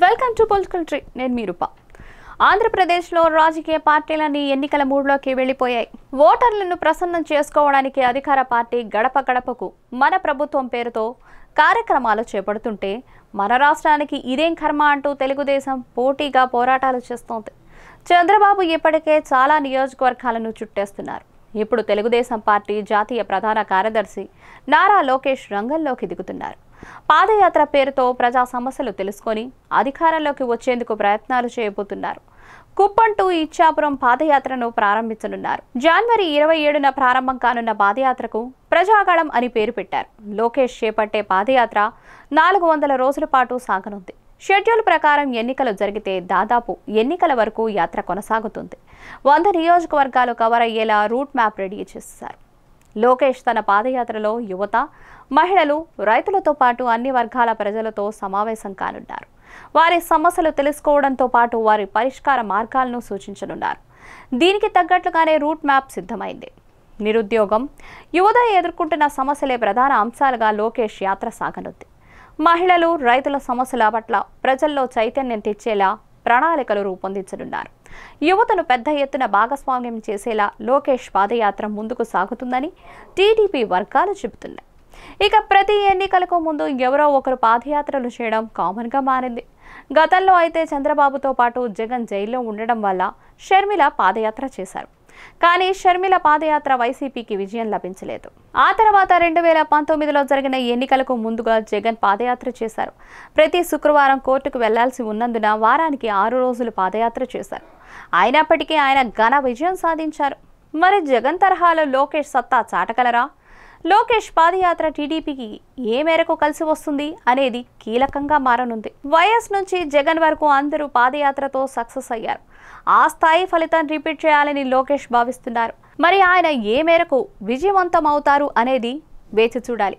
welcome to political tree నేను మీ రూపా ఆంధ్రప్రదేశ్లో రాజకీయ పార్టీలన్నీ ఎన్నికల మూడులోకి వెళ్ళిపోయాయి ఓటర్లను ప్రసన్నం చేసుకోవడానికి అధికార పార్టీ గడప గడపకు మన ప్రభుత్వం పేరుతో కార్యక్రమాలు చేపడుతుంటే మన రాష్ట్రానికి ఇదేం కర్మ అంటూ తెలుగుదేశం పోటీగా పోరాటాలు చేస్తోంది చంద్రబాబు ఇప్పటికే చాలా నియోజకవర్గాలను చుట్టేస్తున్నారు ఇప్పుడు తెలుగుదేశం పార్టీ జాతీయ ప్రధాన కార్యదర్శి నారా లోకేష్ రంగంలోకి దిగుతున్నారు పాదయాత్ర పేరుతో ప్రజా సమస్యలు తెలుసుకొని అధికారంలోకి వచ్చేందుకు ప్రయత్నాలు చేయబోతున్నారు కుప్పంటూ ఇచ్చాపురం పాదయాత్రను ప్రారంభించనున్నారు జనవరి ఇరవై ఏడున ప్రారంభం కానున్న పాదయాత్రకు ప్రజాగళం అని పేరు పెట్టారు లోకేష్ చేపట్టే పాదయాత్ర నాలుగు వందల రోజుల పాటు సాగనుంది షెడ్యూల్ ప్రకారం ఎన్నికలు జరిగితే దాదాపు ఎన్నికల వరకు యాత్ర కొనసాగుతుంది వంద నియోజకవర్గాలు కవర్ అయ్యేలా రూట్ మ్యాప్ రెడీ చేస్తారు లోకేష్ తన పాదయాత్రలో యువత మహిళలు రైతులతో పాటు అన్ని వర్గాల ప్రజలతో సమావేశం కానున్నారు వారి సమస్యలు తెలుసుకోవడంతో పాటు వారి పరిష్కార మార్గాలను సూచించనున్నారు దీనికి తగ్గట్లుగానే రూట్ మ్యాప్ సిద్ధమైంది నిరుద్యోగం యువత ఎదుర్కొంటున్న సమస్యలే ప్రధాన అంశాలుగా లోకేష్ యాత్ర సాగనుంది మహిళలు రైతుల సమస్యల పట్ల ప్రజల్లో చైతన్యం తెచ్చేలా ప్రణాళికలు రూపొందించనున్నారు యువతను పెద్ద ఎత్తున భాగస్వామ్యం చేసేలా లోకేష్ పాదయాత్ర ముందుకు సాగుతుందని టీడీపీ వర్గాలు చెబుతున్నాయి ఇక ప్రతి ఎన్నికలకు ముందు ఎవరో ఒకరు పాదయాత్రలు చేయడం కామన్గా మారింది గతంలో అయితే చంద్రబాబుతో పాటు జగన్ జైల్లో ఉండడం వల్ల షర్మిల పాదయాత్ర చేశారు కానీ షర్మిల పాదయాత్ర వైసీపీకి విజయం లభించలేదు ఆ తర్వాత రెండు వేల పంతొమ్మిదిలో జరిగిన ఎన్నికలకు ముందుగా జగన్ పాదయాత్ర చేశారు ప్రతి శుక్రవారం కోర్టుకు వెళ్లాల్సి ఉన్నందున వారానికి ఆరు రోజులు పాదయాత్ర చేశారు అయినప్పటికీ ఆయన ఘన విజయం సాధించారు మరి జగన్ తరహాలో లోకేష్ సత్తా చాటగలరా లోకేష్ పాదయాత్ర టీడీపీకి ఏ మేరకు కలిసి వస్తుంది అనేది కీలకంగా మారనుంది వైఎస్ నుంచి జగన్ వరకు అందరూ పాదయాత్రతో సక్సెస్ అయ్యారు ఆ స్థాయి ఫలితాన్ని రిపీట్ చేయాలని లోకేష్ భావిస్తున్నారు మరి ఆయన ఏ మేరకు విజయవంతం అవుతారు అనేది వేచి చూడాలి